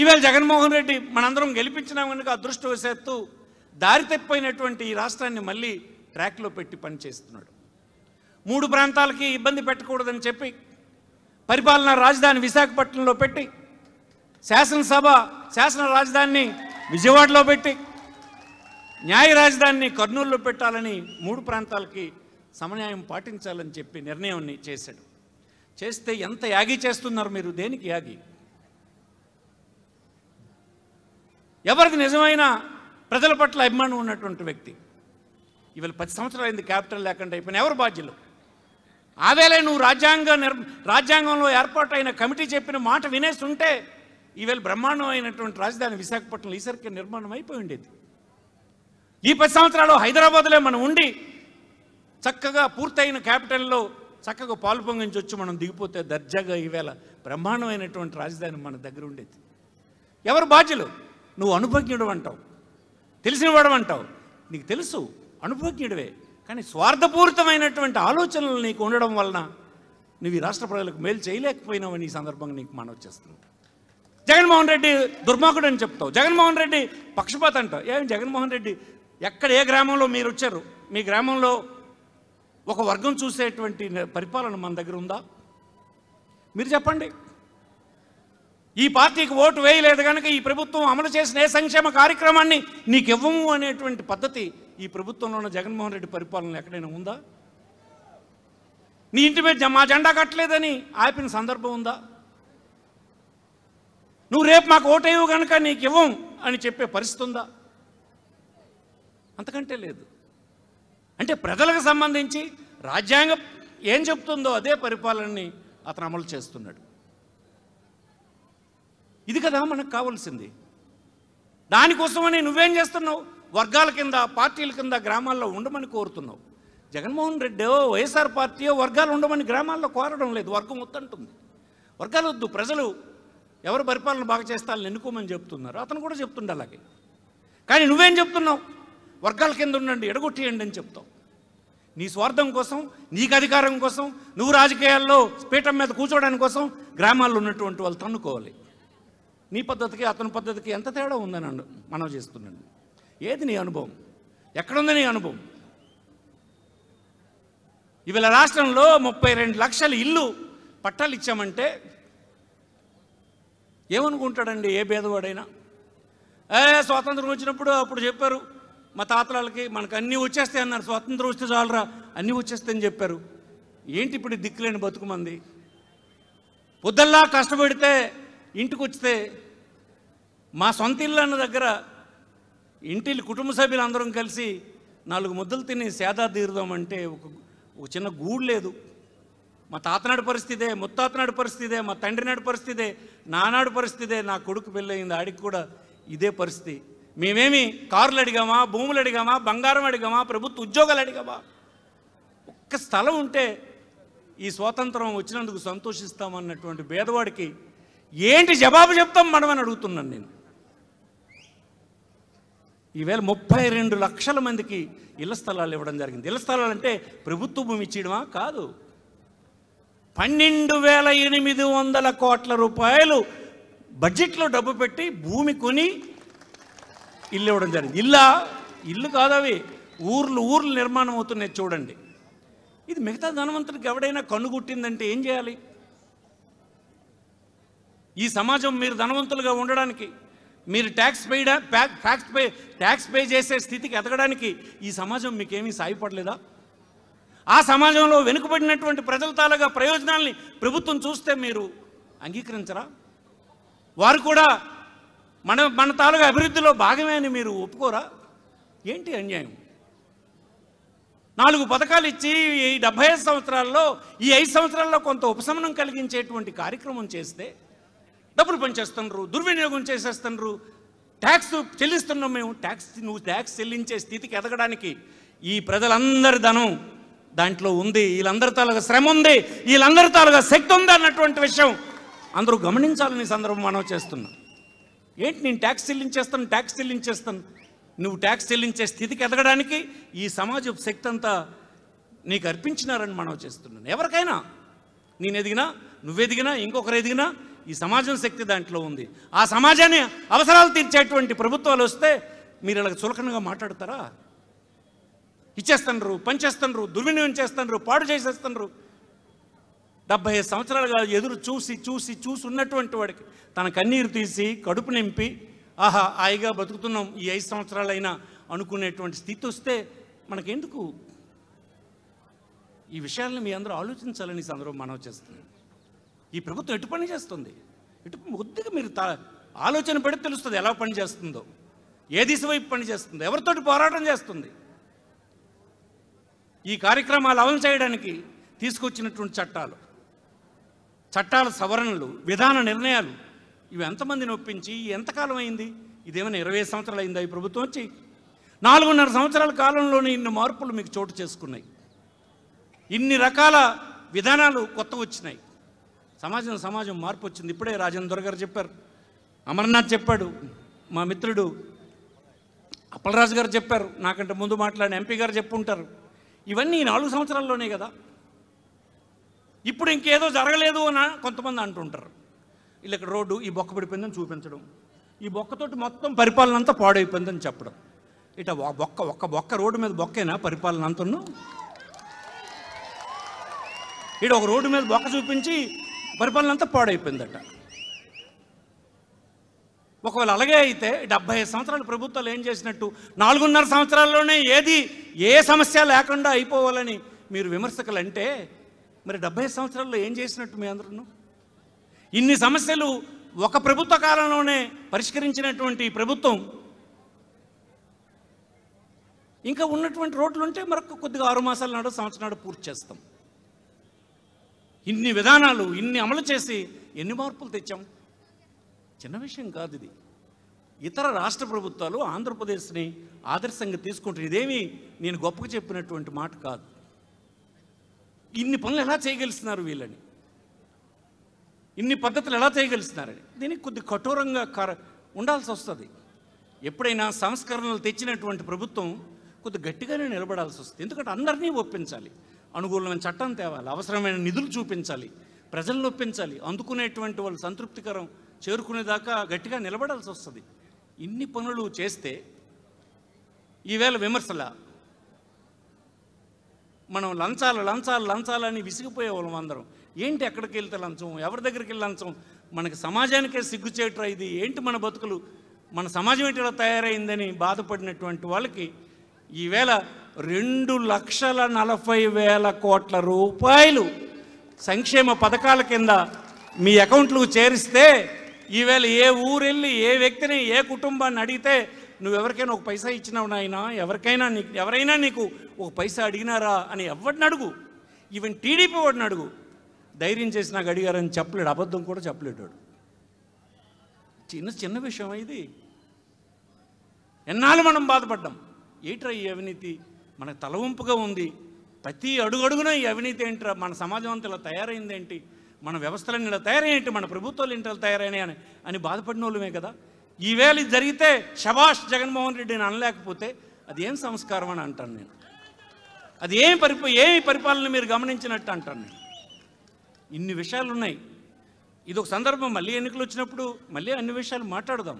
ఈవేళ జగన్మోహన్ రెడ్డి మనందరం గెలిపించినా కనుక అదృష్టవశాత్తు దారి తప్పిపోయినటువంటి ఈ రాష్ట్రాన్ని మళ్ళీ ట్రాక్లో పెట్టి పనిచేస్తున్నాడు మూడు ప్రాంతాలకి ఇబ్బంది పెట్టకూడదని చెప్పి పరిపాలనా రాజధాని విశాఖపట్నంలో పెట్టి శాసనసభ శాసన రాజధానిని విజయవాడలో పెట్టి న్యాయ రాజధానిని కర్నూలులో పెట్టాలని మూడు ప్రాంతాలకి సమన్యాయం పాటించాలని చెప్పి నిర్ణయాన్ని చేశాడు చేస్తే ఎంత యాగి చేస్తున్నారు మీరు దేనికి యాగి ఎవరిది నిజమైన ప్రజల పట్ల అభిమానం ఉన్నటువంటి వ్యక్తి ఇవాళ పది సంవత్సరాలు అయింది క్యాపిటల్ లేకుండా అయిపోయిన ఎవరు బాధ్యులు ఆవేళ నువ్వు రాజ్యాంగ నిర్ రాజ్యాంగంలో ఏర్పాటైన కమిటీ చెప్పిన మాట వినేసి ఉంటే ఈవేళ బ్రహ్మాండమైనటువంటి రాజధాని విశాఖపట్నం ఈసరికి నిర్మాణం అయిపోయి ఉండేది ఈ పది సంవత్సరాలు హైదరాబాద్లో మనం ఉండి చక్కగా పూర్తయిన క్యాపిటల్లో చక్కగా పాలు పొంగించి వచ్చి మనం దిగిపోతే దర్జాగా ఈవేళ బ్రహ్మాండమైనటువంటి రాజధాని మన దగ్గర ఉండేది ఎవరు బాధ్యులు నువ్వు అనుభజ్ఞుడు అంటావు తెలిసినవాడు అంటావు నీకు తెలుసు అనుభజ్ఞుడివే కానీ స్వార్థపూరితమైనటువంటి ఆలోచనలు నీకు ఉండడం వలన నువ్వు ఈ రాష్ట్ర ప్రజలకు మేలు చేయలేకపోయినావని ఈ సందర్భంగా నీకు మనవి చేస్తున్నావు జగన్మోహన్ రెడ్డి దుర్మార్గుడు అని చెప్తావు జగన్మోహన్ రెడ్డి పక్షపాత అంటావు ఏమి జగన్మోహన్ రెడ్డి ఎక్కడ ఏ గ్రామంలో మీరు వచ్చారు మీ గ్రామంలో ఒక వర్గం చూసేటువంటి పరిపాలన మన దగ్గర ఉందా మీరు చెప్పండి ఈ పార్టీకి ఓటు వేయలేదు కనుక ఈ ప్రభుత్వం అమలు చేసిన ఏ సంక్షేమ కార్యక్రమాన్ని నీకు ఇవ్వము అనేటువంటి పద్ధతి ఈ ప్రభుత్వంలో ఉన్న జగన్మోహన్ రెడ్డి పరిపాలన ఎక్కడైనా ఉందా నీ ఇంటి మీద మా జెండా కట్టలేదని ఆపిన సందర్భం ఉందా నువ్వు రేపు మాకు ఓటేయవు కనుక నీకు ఇవ్వం అని చెప్పే పరిస్థితి ఉందా అంతకంటే లేదు అంటే ప్రజలకు సంబంధించి రాజ్యాంగం ఏం చెప్తుందో అదే పరిపాలనని అతను అమలు చేస్తున్నాడు ఇది కదా మనకు కావాల్సింది దానికోసమని నువ్వేం చేస్తున్నావు వర్గాల కింద పార్టీల కింద గ్రామాల్లో ఉండమని కోరుతున్నావు జగన్మోహన్ రెడ్డి వైఎస్ఆర్ పార్టీ వర్గాలు ఉండమని గ్రామాల్లో కోరడం లేదు వర్గం వద్దంటుంది వర్గాలు వద్దు ప్రజలు ఎవరు పరిపాలన బాగా చేస్తారని ఎన్నుకోమని చెప్తున్నారు అతను కూడా చెప్తుండే అలాగే కానీ నువ్వేం చెప్తున్నావు వర్గాల కింద ఉండండి ఎడగొట్టేయండి అని చెప్తావు నీ స్వార్థం కోసం నీకు అధికారం కోసం నువ్వు రాజకీయాల్లో పీఠం మీద కూర్చోవడానికి కోసం గ్రామాల్లో ఉన్నటువంటి వాళ్ళు తన్నుకోవాలి నీ పద్ధతికి అతని పద్ధతికి ఎంత తేడా ఉందని అను మనం చేస్తున్నాడు ఏది నీ అనుభవం ఎక్కడుంది నీ అనుభవం ఇవాళ రాష్ట్రంలో ముప్పై రెండు లక్షల ఇల్లు పట్టాలు ఇచ్చామంటే ఏమనుకుంటాడండి ఏ భేదవాడైనా ఏ స్వాతంత్రం వచ్చినప్పుడు అప్పుడు చెప్పారు మా తాతలకి మనకు అన్నీ వచ్చేస్తాయి అన్నారు స్వాతంత్రం వస్తే చాలరా అన్నీ వచ్చేస్తాయని చెప్పారు ఏంటి ఇప్పుడు దిక్కులేని బతుకుమంది పొద్దల్లా కష్టపడితే ఇంటికి వచ్చితే మా సొంత ఇల్లు అన్న దగ్గర ఇంటి కుటుంబ సభ్యులందరం కలిసి నాలుగు ముద్దలు తిని సేదా తీరుదామంటే ఒక ఒక చిన్న గూడు లేదు మా తాతనాడు పరిస్థితే ముత్తాతనాడు పరిస్థితే మా తండ్రి నాడు పరిస్థితే నానాడు పరిస్థితే నా కొడుకు పెళ్ళయింది ఆడికి కూడా ఇదే పరిస్థితి మేమేమి కార్లు అడిగామా భూములు అడిగామా బంగారం అడిగామా ప్రభుత్వ ఉద్యోగాలు అడిగామా ఒక్క స్థలం ఉంటే ఈ స్వాతంత్రం వచ్చినందుకు సంతోషిస్తామన్నటువంటి భేదవాడికి ఏంటి జవాబు చెప్తాం మనమని అడుగుతున్నాను నేను ఈవేళ ముప్పై రెండు లక్షల మందికి ఇళ్ల స్థలాలు ఇవ్వడం జరిగింది ఇళ్ల స్థలాలు అంటే ప్రభుత్వ భూమి ఇచ్చేయడమా కాదు పన్నెండు వేల ఎనిమిది వందల కోట్ల రూపాయలు బడ్జెట్లో డబ్బు పెట్టి భూమి కొని ఇల్లు ఇవ్వడం జరిగింది ఇల్లా ఇల్లు కాదు అవి ఊర్లు ఊర్లు నిర్మాణం అవుతున్నాయి చూడండి ఇది మిగతా ధనవంతుడికి ఎవడైనా కన్నుగుట్టిందంటే ఏం చేయాలి ఈ సమాజం మీరు ధనవంతులుగా ఉండడానికి మీరు ట్యాక్స్ పేయడా ట్యాక్స్ పే ట్యాక్స్ పే చేసే స్థితికి ఎదగడానికి ఈ సమాజం మీకేమీ సాయపడలేదా ఆ సమాజంలో వెనుకబడినటువంటి ప్రజల తాలగా ప్రయోజనాల్ని ప్రభుత్వం చూస్తే మీరు అంగీకరించరా వారు కూడా మన మన తాలూగా అభివృద్ధిలో భాగమే అని మీరు ఒప్పుకోరా ఏంటి అన్యాయం నాలుగు పథకాలు ఇచ్చి ఈ డెబ్బై ఐదు సంవత్సరాల్లో ఈ ఐదు సంవత్సరాల్లో కొంత ఉపశమనం కలిగించేటువంటి కార్యక్రమం చేస్తే డబ్బులు పనిచేస్తుండ్రు దుర్వినియోగం చేసేస్తుండ్రు ట్యాక్స్ చెల్లిస్తున్నాం మేము ట్యాక్స్ నువ్వు ట్యాక్స్ చెల్లించే స్థితికి ఎదగడానికి ఈ ప్రజలందరి ధనం దాంట్లో ఉంది వీళ్ళందరి తాలూగా శ్రమ ఉంది వీళ్ళందరి తాలూగా శక్తి ఉంది అన్నటువంటి విషయం అందరూ గమనించాలని సందర్భం మనం చేస్తున్నాం ఏంటి నేను ట్యాక్స్ చెల్లించేస్తాను ట్యాక్స్ చెల్లించేస్తాను నువ్వు ట్యాక్స్ చెల్లించే స్థితికి ఎదగడానికి ఈ సమాజ శక్తి అంతా నీకు అర్పించినారని మనం చేస్తున్నాను ఎవరికైనా నేను ఎదిగినా నువ్వెదిగినా ఇంకొకరు ఎదిగినా ఈ సమాజం శక్తి దాంట్లో ఉంది ఆ సమాజాన్ని అవసరాలు తీర్చేటువంటి ప్రభుత్వాలు వస్తే మీరు ఇలా చులకనగా మాట్లాడతారా ఇచ్చేస్తున్నారు పనిచేస్తున్నారు దుర్వినియోగం చేస్తున్నారు పాడు చేసేస్తున్నారు డెబ్బై ఐదు సంవత్సరాలుగా ఎదురు చూసి చూసి చూసి ఉన్నటువంటి వాడికి తన కన్నీరు తీసి కడుపు నింపి ఆహా హాయిగా బతుకుతున్నాం ఈ ఐదు సంవత్సరాలైనా అనుకునేటువంటి స్థితి వస్తే మనకెందుకు ఈ విషయాలను మీ అందరూ ఆలోచించాలని సందర్భం మనవి చేస్తున్నాం ఈ ప్రభుత్వం ఎటు పని చేస్తుంది ఇటు ముద్దుగా మీరు ఆలోచన పెడితే తెలుస్తుంది ఎలా పని చేస్తుందో ఏ దిశ వైపు పని చేస్తుందో ఎవరితోటి పోరాటం చేస్తుంది ఈ కార్యక్రమాలు అమలు చేయడానికి తీసుకొచ్చినటువంటి చట్టాలు చట్టాల సవరణలు విధాన నిర్ణయాలు ఇవి ఎంతమందిని ఒప్పించి ఎంతకాలం అయింది ఇదేమైనా ఇరవై సంవత్సరాలు అయిందా ఈ ప్రభుత్వం వచ్చి నాలుగున్నర సంవత్సరాల కాలంలోనే ఇన్ని మార్పులు మీకు చోటు చేసుకున్నాయి ఇన్ని రకాల విధానాలు కొత్త వచ్చినాయి సమాజం సమాజం మార్పు వచ్చింది ఇప్పుడే రాజేంద్ర గారు చెప్పారు అమర్నాథ్ చెప్పాడు మా మిత్రుడు అప్పలరాజు గారు చెప్పారు నాకంటే ముందు మాట్లాడిన ఎంపీ గారు చెప్పుంటారు ఇవన్నీ నాలుగు సంవత్సరాల్లోనే కదా ఇప్పుడు ఇంకేదో జరగలేదు అని కొంతమంది అంటుంటారు వీళ్ళు ఇక్కడ రోడ్డు ఈ బొక్క పడిపోయిందని చూపించడం ఈ బొక్కతోటి మొత్తం పరిపాలన అంతా పాడైపోయిందని చెప్పడం ఇట బొక్క ఒక్క బొక్క రోడ్డు మీద బొక్కేనా పరిపాలన అంతను ఇటు ఒక రోడ్డు మీద బొక్క చూపించి పరిపాలన అంతా పాడైపోయిందట ఒకవేళ అలాగే అయితే డెబ్బై సంవత్సరాలు ప్రభుత్వాలు ఏం చేసినట్టు నాలుగున్నర సంవత్సరాల్లోనే ఏది ఏ సమస్య లేకుండా అయిపోవాలని మీరు విమర్శకులు అంటే మరి డెబ్బై సంవత్సరాల్లో ఏం చేసినట్టు మీ అందరూ ఇన్ని సమస్యలు ఒక ప్రభుత్వ కాలంలోనే పరిష్కరించినటువంటి ప్రభుత్వం ఇంకా ఉన్నటువంటి రోడ్లు ఉంటే మరొక కొద్దిగా ఆరు మాసాల నాడు సంవత్సరం నాడు పూర్తి చేస్తాం ఇన్ని విధానాలు ఇన్ని అమలు చేసి ఎన్ని మార్పులు తెచ్చాం చిన్న విషయం కాదు ఇది ఇతర రాష్ట్ర ప్రభుత్వాలు ఆంధ్రప్రదేశ్ని ఆదర్శంగా తీసుకుంటే ఇదేమి నేను గొప్పగా చెప్పినటువంటి మాట కాదు ఇన్ని పనులు ఎలా చేయగలుస్తున్నారు వీళ్ళని ఇన్ని పద్ధతులు ఎలా చేయగలుస్తున్నారని దీనికి కొద్ది కఠోరంగా కర ఉండాల్సి వస్తుంది ఎప్పుడైనా సంస్కరణలు తెచ్చినటువంటి ప్రభుత్వం కొద్ది గట్టిగానే నిలబడాల్సి వస్తుంది ఎందుకంటే అందరినీ ఒప్పించాలి అనుకూలమైన చట్టం తేవాలి అవసరమైన నిధులు చూపించాలి ప్రజలను నొప్పించాలి అందుకునేటువంటి వాళ్ళు సంతృప్తికరం చేరుకునేదాకా గట్టిగా నిలబడాల్సి వస్తుంది ఇన్ని పనులు చేస్తే ఈవేళ విమర్శల మనం లంచాలు లంచాలు లంచాలని విసిగిపోయే వాళ్ళం అందరం ఏంటి ఎక్కడికి వెళ్తే లంచం ఎవరి దగ్గరికి వెళ్ళి లంచం మనకి సమాజానికే చేయటం ఇది ఏంటి మన బతుకులు మన సమాజం ఏంటి తయారైందని బాధపడినటువంటి వాళ్ళకి ఈవేళ రెండు లక్షల నలభై వేల కోట్ల రూపాయలు సంక్షేమ పథకాల కింద మీ అకౌంట్లకు చేరిస్తే ఈవేళ ఏ ఊరెళ్ళి ఏ వ్యక్తిని ఏ కుటుంబాన్ని అడిగితే నువ్వు ఎవరికైనా ఒక పైసా ఇచ్చినావు నాయన ఎవరికైనా నీకు ఎవరైనా నీకు ఒక పైసా అడిగినారా అని ఎవరిని అడుగు ఈవెన్ టీడీపీ వాడిని అడుగు ధైర్యం చేసి నాకు అడిగారని చెప్పలేడు అబద్ధం కూడా చెప్పలేడు చిన్న చిన్న విషయం ఇది ఎన్నాళ్ళు మనం బాధపడ్డాం ఏట్రా ఈ అవినీతి మనకు తలవంపుగా ఉంది ప్రతి అడుగడుగున ఈ అవినీతి ఏంటిరా మన సమాజం అంతా ఇలా తయారైందేంటి మన వ్యవస్థలన్నీ ఇలా తయారైనట్టు మన ప్రభుత్వాలు ఇంటి ఇలా తయారైనాయి అని అని బాధపడిన వాళ్ళమే కదా ఈవేళ ఇది జరిగితే శభాష్ జగన్మోహన్ రెడ్డిని అనలేకపోతే అది ఏం సంస్కారం అని అంటాను నేను అది ఏం పరిప ఏ పరిపాలన మీరు గమనించినట్టు అంటాను నేను ఇన్ని విషయాలు ఉన్నాయి ఇది ఒక సందర్భం మళ్ళీ ఎన్నికలు వచ్చినప్పుడు మళ్ళీ అన్ని విషయాలు మాట్లాడదాం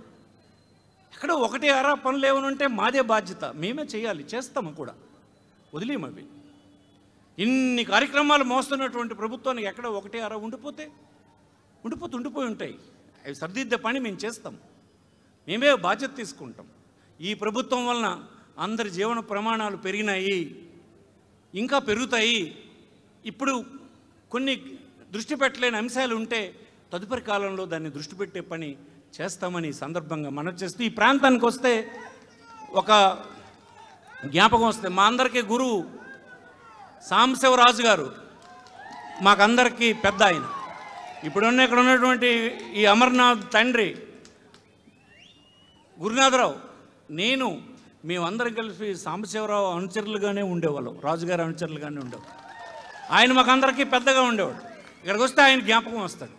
ఎక్కడో ఒకటి ఆరా పనులు ఏమైనా ఉంటే మాదే బాధ్యత మేమే చేయాలి చేస్తాము కూడా వదిలేమవి ఇన్ని కార్యక్రమాలు మోస్తున్నటువంటి ప్రభుత్వానికి ఎక్కడ ఒకటే అర ఉండిపోతే ఉండిపోతే ఉండిపోయి ఉంటాయి అవి సర్దిద్దే పని మేము చేస్తాం మేమే బాధ్యత తీసుకుంటాం ఈ ప్రభుత్వం వలన అందరి జీవన ప్రమాణాలు పెరిగినాయి ఇంకా పెరుగుతాయి ఇప్పుడు కొన్ని దృష్టి పెట్టలేని అంశాలు ఉంటే తదుపరి కాలంలో దాన్ని దృష్టి పెట్టే పని చేస్తామని సందర్భంగా మనం చేస్తూ ఈ ప్రాంతానికి వస్తే ఒక జ్ఞాపకం వస్తుంది మా అందరికీ గురువు సాంబశివరాజు గారు మాకందరికీ పెద్ద ఆయన ఇప్పుడున్న ఇక్కడ ఉన్నటువంటి ఈ అమర్నాథ్ తండ్రి గురునాథరావు నేను మేమందరం కలిసి సాంబశివరావు అనుచరులుగానే ఉండేవాళ్ళం రాజుగారి అనుచరులుగానే ఉండేవాళ్ళు ఆయన మాకందరికీ పెద్దగా ఉండేవాడు ఇక్కడికి వస్తే ఆయన జ్ఞాపకం వస్తాడు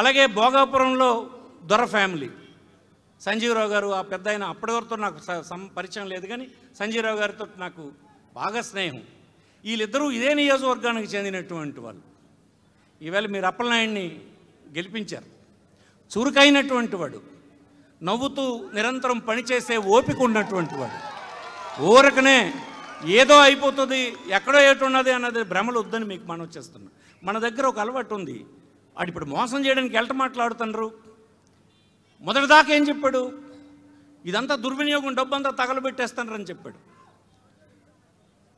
అలాగే భోగాపురంలో దొర ఫ్యామిలీ సంజీవరావు గారు ఆ పెద్ద ఆయన అప్పటివరతో నాకు పరిచయం లేదు కానీ సంజీవరావు గారితో నాకు బాగా స్నేహం వీళ్ళిద్దరూ ఇదే నియోజకవర్గానికి చెందినటువంటి వాళ్ళు ఈవేళ మీరు అప్పలనాయుడిని గెలిపించారు చురుకైనటువంటి వాడు నవ్వుతూ నిరంతరం పనిచేసే ఓపిక ఉన్నటువంటి వాడు ఊరకనే ఏదో అయిపోతుంది ఎక్కడో ఏటున్నది అన్నది భ్రమలు వద్దని మీకు మనం వచ్చేస్తున్నాం మన దగ్గర ఒక అలవాటు ఉంది వాడు ఇప్పుడు మోసం చేయడానికి ఎల్ట మాట్లాడుతున్నారు మొదటిదాకా ఏం చెప్పాడు ఇదంతా దుర్వినియోగం డబ్బంతా తగలబెట్టేస్తానని చెప్పాడు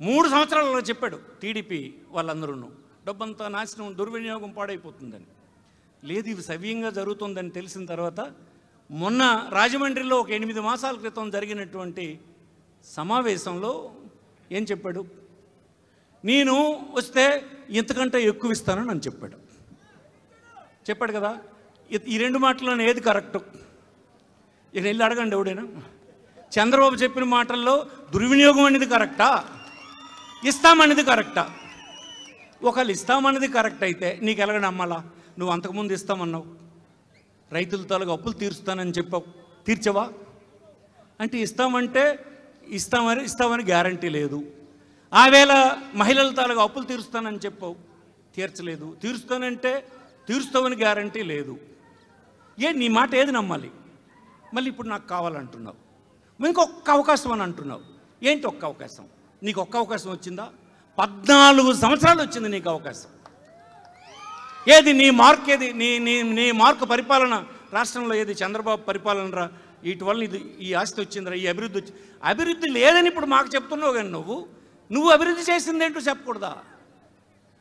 మూడు సంవత్సరాలలో చెప్పాడు టీడీపీ వాళ్ళందరూను డబ్బంతా నాశనం దుర్వినియోగం పాడైపోతుందని లేదు ఇవి సవ్యంగా జరుగుతుందని తెలిసిన తర్వాత మొన్న రాజమండ్రిలో ఒక ఎనిమిది మాసాల క్రితం జరిగినటువంటి సమావేశంలో ఏం చెప్పాడు నేను వస్తే ఇంతకంటే ఎక్కువ ఇస్తానని అని చెప్పాడు చెప్పాడు కదా ఈ రెండు మాటల్లోనే ఏది కరెక్ట్ ఇక వెళ్ళి అడగండి ఎవడైనా చంద్రబాబు చెప్పిన మాటల్లో దుర్వినియోగం అనేది కరెక్టా ఇస్తామనేది కరెక్టా ఒకళ్ళు ఇస్తామన్నది కరెక్ట్ అయితే నీకు ఎలాగ నమ్మాలా నువ్వు అంతకుముందు ఇస్తామన్నావు రైతుల తాలూకు అప్పులు తీరుస్తానని చెప్పావు తీర్చవా అంటే ఇస్తామంటే ఇస్తామని ఇస్తామని గ్యారంటీ లేదు ఆవేళ మహిళల తాలూకు అప్పులు తీరుస్తానని చెప్పావు తీర్చలేదు తీరుస్తానంటే తీరుస్తామని గ్యారంటీ లేదు ఏ నీ మాట ఏది నమ్మాలి మళ్ళీ ఇప్పుడు నాకు కావాలంటున్నావు ఇంకొక అవకాశం అని అంటున్నావు ఏంటి ఒక్క అవకాశం నీకు ఒక్క అవకాశం వచ్చిందా పద్నాలుగు సంవత్సరాలు వచ్చింది నీకు అవకాశం ఏది నీ మార్క్ ఏది నీ నీ నీ మార్క్ పరిపాలన రాష్ట్రంలో ఏది చంద్రబాబు పరిపాలన రా వీటి వల్ల ఇది ఈ ఆస్తి వచ్చిందిరా ఈ అభివృద్ధి వచ్చి అభివృద్ధి లేదని ఇప్పుడు మాకు చెప్తున్నావు కానీ నువ్వు నువ్వు అభివృద్ధి చేసిందేంటో చెప్పకూడదా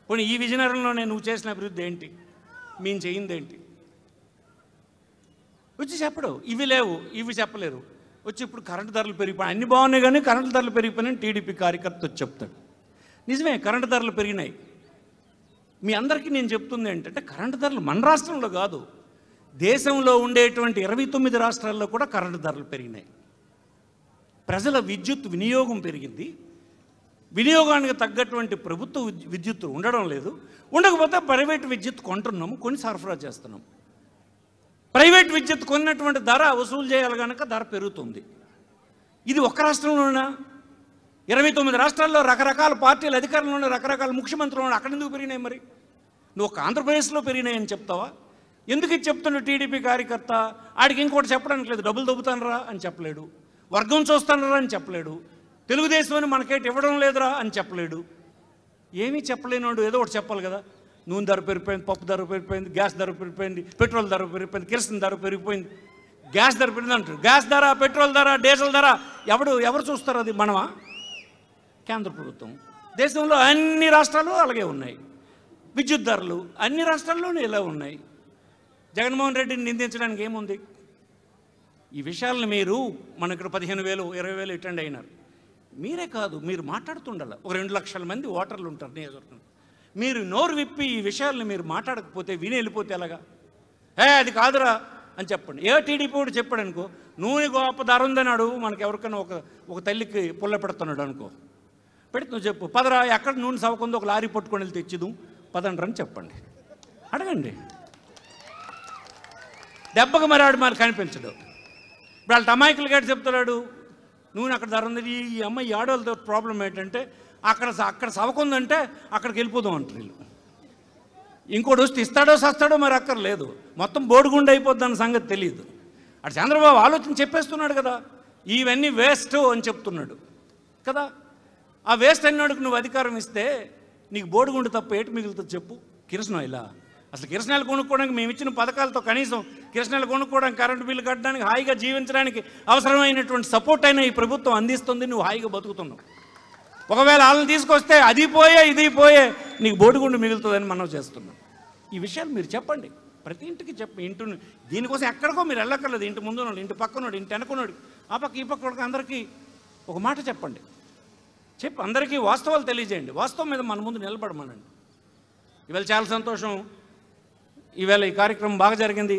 పోనీ ఈ విజయనగరంలోనే నువ్వు చేసిన అభివృద్ధి ఏంటి మేము చేయిందేంటి వచ్చి చెప్పడు ఇవి లేవు ఇవి చెప్పలేరు వచ్చి ఇప్పుడు కరెంటు ధరలు పెరిగిపోయి అన్ని బాగున్నాయి కానీ కరెంటు ధరలు పెరిగిపోయినాయి టీడీపీ కార్యకర్త వచ్చి చెప్తాడు నిజమే కరెంటు ధరలు పెరిగినాయి మీ అందరికీ నేను చెప్తుంది ఏంటంటే కరెంటు ధరలు మన రాష్ట్రంలో కాదు దేశంలో ఉండేటువంటి ఇరవై తొమ్మిది రాష్ట్రాల్లో కూడా కరెంటు ధరలు పెరిగినాయి ప్రజల విద్యుత్ వినియోగం పెరిగింది వినియోగానికి తగ్గటువంటి ప్రభుత్వ విద్యుత్ ఉండడం లేదు ఉండకపోతే ప్రైవేట్ విద్యుత్ కొంటున్నాము కొన్ని సరఫరా చేస్తున్నాము ప్రైవేట్ విద్యుత్ కొన్నటువంటి ధర వసూలు చేయాలి కనుక ధర పెరుగుతుంది ఇది ఒక్క రాష్ట్రంలోనా ఇరవై తొమ్మిది రాష్ట్రాల్లో రకరకాల పార్టీలు అధికారంలోనే రకరకాల ముఖ్యమంత్రులు అక్కడ ఎందుకు పెరిగినాయి మరి నువ్వు ఒక ఆంధ్రప్రదేశ్లో పెరిగినాయని చెప్తావా ఎందుకు ఇది చెప్తున్నావు టీడీపీ కార్యకర్త ఆడికి ఇంకోటి చెప్పడానికి లేదు డబ్బులు దొబ్బుతానరా అని చెప్పలేడు వర్గం చూస్తానరా అని చెప్పలేడు తెలుగుదేశం అని మనకేటి ఇవ్వడం లేదురా అని చెప్పలేడు ఏమీ చెప్పలేనివాడు ఏదో ఒకటి చెప్పాలి కదా నూనె ధర పెరిగిపోయింది పప్పు ధర పెరిగిపోయింది గ్యాస్ ధర పెరిగిపోయింది పెట్రోల్ ధర పెరిగిపోయింది కిరసన్ ధర పెరిగిపోయింది గ్యాస్ ధర పెరిగింది అంటారు గ్యాస్ ధర పెట్రోల్ ధర డీజిల్ ధర ఎవడు ఎవరు చూస్తారు అది మనమా కేంద్ర ప్రభుత్వం దేశంలో అన్ని రాష్ట్రాలు అలాగే ఉన్నాయి విద్యుత్ ధరలు అన్ని రాష్ట్రాల్లోనూ ఇలా ఉన్నాయి జగన్మోహన్ రెడ్డిని నిందించడానికి ఏముంది ఈ విషయాలను మీరు మన ఇక్కడ పదిహేను వేలు ఇరవై వేలు అటెండ్ అయినారు మీరే కాదు మీరు మాట్లాడుతుండాలి ఒక రెండు లక్షల మంది ఓటర్లు ఉంటారు నియోజకవర్గం మీరు నోరు విప్పి ఈ విషయాలను మీరు మాట్లాడకపోతే విని వెళ్ళిపోతే ఎలాగా ఏ అది కాదురా అని చెప్పండి ఏ టీడీపీ కూడా చెప్పాడు అనుకో నూనె గొప్ప ధర ఉందన్నాడు మనకి ఎవరికైనా ఒక ఒక తల్లికి పుల్ల పెడుతున్నాడు అనుకో పెడితే చెప్పు పదరా ఎక్కడ నూనె సవకుందో ఒక లారీ పట్టుకొని వెళ్ళి తెచ్చిదు పదండ్ర అని చెప్పండి అడగండి దెబ్బకు మరి ఆడు మరి కనిపించడు ఇప్పుడు వాళ్ళ టమాయికలు గారు చెప్తున్నాడు నూనె అక్కడ ధర ఉంది ఈ అమ్మాయి ఆడవాళ్ళతో ప్రాబ్లం ఏంటంటే అక్కడ అక్కడ సవకుందంటే అక్కడికి వెళ్ళిపోదాం అంటారు వీళ్ళు ఇంకోటి వస్తే ఇస్తాడో సస్తాడో మరి అక్కర్లేదు మొత్తం బోడిగుండి అయిపోద్ది అన్న సంగతి తెలియదు అటు చంద్రబాబు ఆలోచన చెప్పేస్తున్నాడు కదా ఇవన్నీ వేస్ట్ అని చెప్తున్నాడు కదా ఆ వేస్ట్ అన్నాడుకు నువ్వు అధికారం ఇస్తే నీకు బోడిగుండి తప్ప ఏటు మిగులుతుంది చెప్పు కిరసనం ఇలా అసలు కిరసనాలు కొనుక్కోవడానికి మేము ఇచ్చిన పథకాలతో కనీసం కిరసనాలు కొనుక్కోవడానికి కరెంటు బిల్లు కట్టడానికి హాయిగా జీవించడానికి అవసరమైనటువంటి సపోర్ట్ అయినా ఈ ప్రభుత్వం అందిస్తుంది నువ్వు హాయిగా బతుకుతున్నావు ఒకవేళ వాళ్ళని తీసుకొస్తే అది పోయే ఇది పోయే నీకు బోడిగుండు మిగులుతుందని మనం చేస్తున్నాం ఈ విషయాలు మీరు చెప్పండి ప్రతి ఇంటికి చెప్ప ఇంటి దీనికోసం ఎక్కడికో మీరు వెళ్ళక్కర్లేదు ఇంటి ముందునోడు ఇంటి పక్కనోడు ఇంటి వెనకనోడు ఆ పక్క ఈ పక్క అందరికీ ఒక మాట చెప్పండి చెప్పి అందరికీ వాస్తవాలు తెలియజేయండి వాస్తవం మీద మన ముందు నిలబడమనండి ఈవేళ చాలా సంతోషం ఈవేళ ఈ కార్యక్రమం బాగా జరిగింది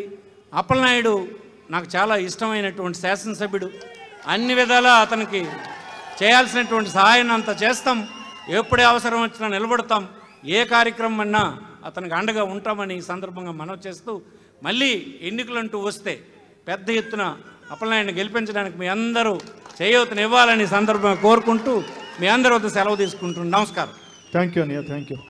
అప్పలనాయుడు నాకు చాలా ఇష్టమైనటువంటి శాసనసభ్యుడు అన్ని విధాలా అతనికి చేయాల్సినటువంటి సహాయాన్ని అంత చేస్తాం ఎప్పుడే అవసరం వచ్చినా నిలబడతాం ఏ కార్యక్రమం అన్నా అతనికి అండగా ఉంటామని ఈ సందర్భంగా మనం చేస్తూ మళ్ళీ ఎన్నికలంటూ వస్తే పెద్ద ఎత్తున అప్పలనాయుడిని గెలిపించడానికి మీ అందరూ ఇవ్వాలని సందర్భంగా కోరుకుంటూ మీ అందరి వద్ద సెలవు తీసుకుంటున్నాం నమస్కారం థ్యాంక్ యూ అన్నయ్య థ్యాంక్ యూ